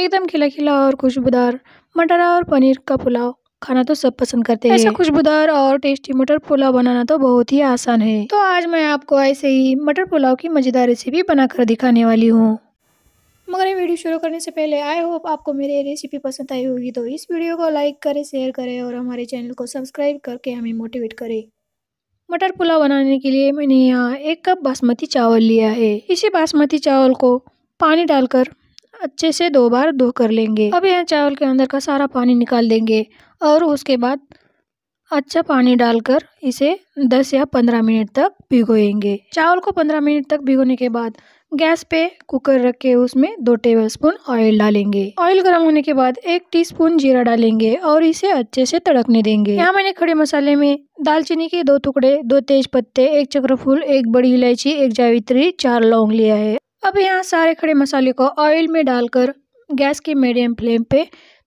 एकदम खिला खिला और खुशबूदार मटर और पनीर का पुलाव खाना तो सब पसंद करते हैं ऐसा खुशबूदार और टेस्टी मटर पुलाव बनाना तो बहुत ही आसान है तो आज मैं आपको ऐसे ही मटर पुलाव की मज़ेदार रेसिपी बनाकर दिखाने वाली हूँ मगर ये वीडियो शुरू करने से पहले आई होप आपको मेरी रेसिपी पसंद आई होगी तो इस वीडियो को लाइक करें शेयर करें और हमारे चैनल को सब्सक्राइब करके हमें मोटिवेट करें मटर पुलाव बनाने के लिए मैंने यहाँ एक कप बासमती चावल लिया है इसी बासमती चावल को पानी डालकर अच्छे से दो बार धो कर लेंगे अब यह चावल के अंदर का सारा पानी निकाल देंगे और उसके बाद अच्छा पानी डालकर इसे 10 या 15 मिनट तक भिगोएंगे चावल को 15 मिनट तक भिगोने के बाद गैस पे कुकर रख के उसमें दो टेबलस्पून ऑयल डालेंगे ऑयल गर्म होने के बाद एक टीस्पून जीरा डालेंगे और इसे अच्छे से तड़कने देंगे यहाँ मैंने खड़े मसाले में दालचीनी के दो टुकड़े दो तेज पत्ते एक चक्र फूल एक बड़ी इलायची एक जावित्री चार लौंग लिया है अब यहाँ सारे खड़े मसाले को ऑयल में डालकर गैस के मीडियम फ्लेम पे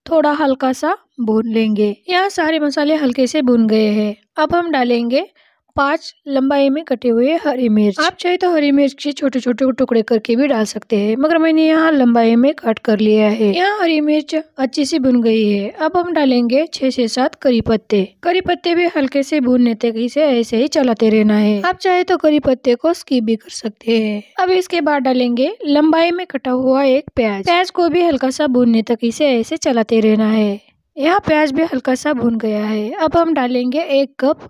थोड़ा हल्का सा भून लेंगे यहाँ सारे मसाले हल्के से भून गए हैं अब हम डालेंगे पांच लंबाई में कटे हुए हरी मिर्च आप चाहे तो हरी मिर्च के छोटे छोटे टुकड़े करके भी डाल सकते हैं मगर मैंने यहाँ लंबाई में कट कर लिया है यहाँ हरी मिर्च अच्छी सी भुन गई है अब हम डालेंगे छह से सात करी पत्ते करी पत्ते भी हल्के से भूनने तक इसे ऐसे ही चलाते रहना है आप चाहे तो करी पत्ते को स्कीप भी कर सकते है अब इसके बाद डालेंगे लंबाई में कटा हुआ एक प्याज प्याज को भी हल्का सा भूनने तक इसे ऐसे चलाते रहना है यहाँ प्याज भी हल्का सा भून गया है अब हम डालेंगे एक कप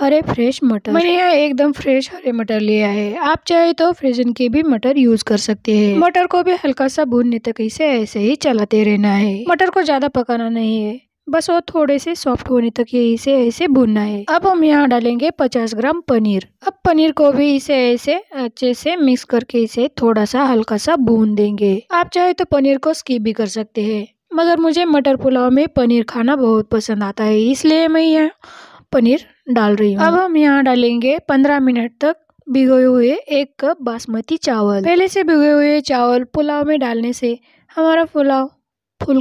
हरे फ्रेश मटर मैंने यहाँ एकदम फ्रेश हरे मटर लिया है आप चाहे तो फ्रिजन के भी मटर यूज कर सकते हैं मटर को भी हल्का सा भूनने तक इसे ऐसे ही चलाते रहना है मटर को ज्यादा पकाना नहीं है बस वो थोड़े से सॉफ्ट होने तक ये इसे ऐसे भूनना है अब हम यहाँ डालेंगे 50 ग्राम पनीर अब पनीर को भी इसे ऐसे अच्छे से मिक्स करके इसे थोड़ा सा हल्का सा भून देंगे आप चाहे तो पनीर को स्कीप भी कर सकते हैं मगर मुझे मटर पुलाव में पनीर खाना बहुत पसंद आता है इसलिए मैं यहाँ पनीर डाल रही हूँ अब हम यहाँ डालेंगे पंद्रह मिनट तक भिगोए हुए एक कप बासमती चावल पहले से भिगोए हुए चावल पुलाव में डालने से हमारा पुलाव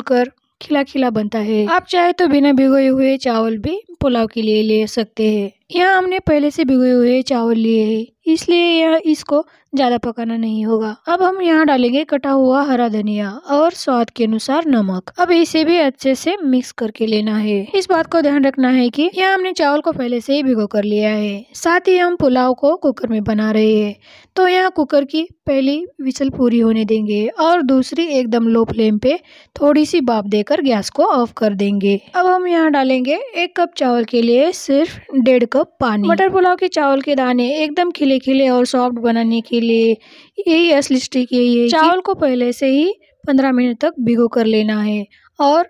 कर खिला खिला बनता है आप चाहे तो बिना भिगोए हुए चावल भी पुलाव के लिए ले सकते हैं यहाँ हमने पहले से भिगोए हुए चावल लिए हैं इसलिए यह इसको ज़्यादा पकाना नहीं होगा अब हम यहाँ डालेंगे कटा हुआ हरा धनिया और स्वाद के अनुसार नमक अब इसे भी अच्छे से मिक्स करके लेना है इस बात को ध्यान रखना है कि यहाँ हमने चावल को पहले से ही भिगो कर लिया है साथ ही हम पुलाव को कुकर में बना रहे हैं तो यहाँ कुकर की पहली विसल पूरी होने देंगे और दूसरी एकदम लो फ्लेम पे थोड़ी सी बाप देकर गैस को ऑफ कर देंगे अब हम यहाँ डालेंगे एक कप चावल के लिए सिर्फ डेढ़ कप पानी मटर पुलाव के चावल के दाने एकदम खिले खिले खिले और सॉफ्ट बनाने के लिए यही असली स्टिक यही है चावल को पहले से ही पंद्रह मिनट तक भिगो कर लेना है और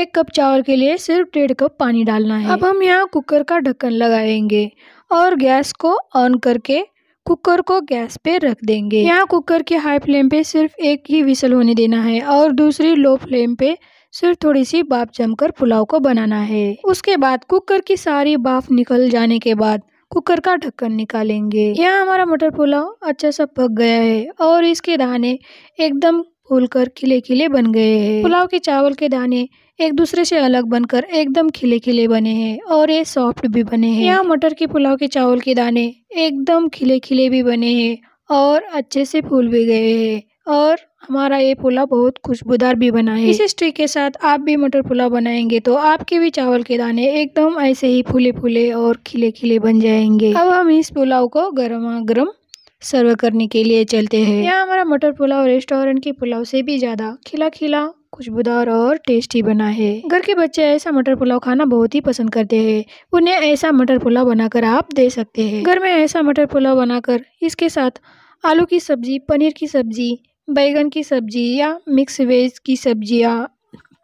एक कप चावल के लिए सिर्फ डेढ़ कप पानी डालना है अब हम यहाँ कुकर का ढक्कन लगाएंगे और गैस को ऑन करके कुकर को गैस पे रख देंगे यहाँ कुकर के हाई फ्लेम पे सिर्फ एक ही विसल होने देना है और दूसरी लो फ्लेम पे सिर्फ थोड़ी सी बाफ जमकर पुलाव को बनाना है उसके बाद कुकर की सारी बाफ निकल जाने के बाद कुकर का ढक्कन निकालेंगे यहाँ हमारा मटर पुलाव अच्छा सा पक गया है और इसके दाने एकदम फूल कर खिले खिले बन गए हैं पुलाव के चावल के दाने एक दूसरे से अलग बनकर एकदम खिले खिले बने हैं और ये सॉफ्ट भी बने हैं यहाँ मटर के पुलाव के चावल के दाने एकदम खिले खिले भी बने हैं और अच्छे से फूल भी गए हैं और हमारा ये पुलाव बहुत खुशबूदार भी बना है इसी ट्रिक के साथ आप भी मटर पुलाव बनाएंगे तो आपके भी चावल के दाने एकदम ऐसे ही फूले फूले और खिले खिले बन जाएंगे अब हम इस पुलाव को गर्मा गर्म सर्व करने के लिए चलते हैं यहाँ हमारा मटर पुलाव रेस्टोरेंट के पुलाव से भी ज़्यादा खिला खिला खुशबूदार और टेस्टी बना है घर के बच्चे ऐसा मटर पुलाव खाना बहुत ही पसंद करते हैं उन्हें ऐसा मटर पुलाव बनाकर आप दे सकते हैं घर में ऐसा मटर पुलाव बनाकर इसके साथ आलू की सब्जी पनीर की सब्जी बैंगन की सब्जी या मिक्स वेज की सब्जियाँ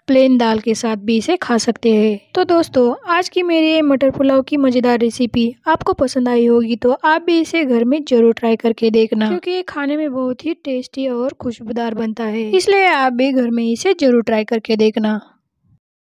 प्लेन दाल के साथ भी इसे खा सकते हैं तो दोस्तों आज की मेरी मटर पुलाव की मज़ेदार रेसिपी आपको पसंद आई होगी तो आप भी इसे घर में जरूर ट्राई करके देखना क्योंकि ये खाने में बहुत ही टेस्टी और खुशबूदार बनता है इसलिए आप भी घर में इसे जरूर ट्राई करके देखना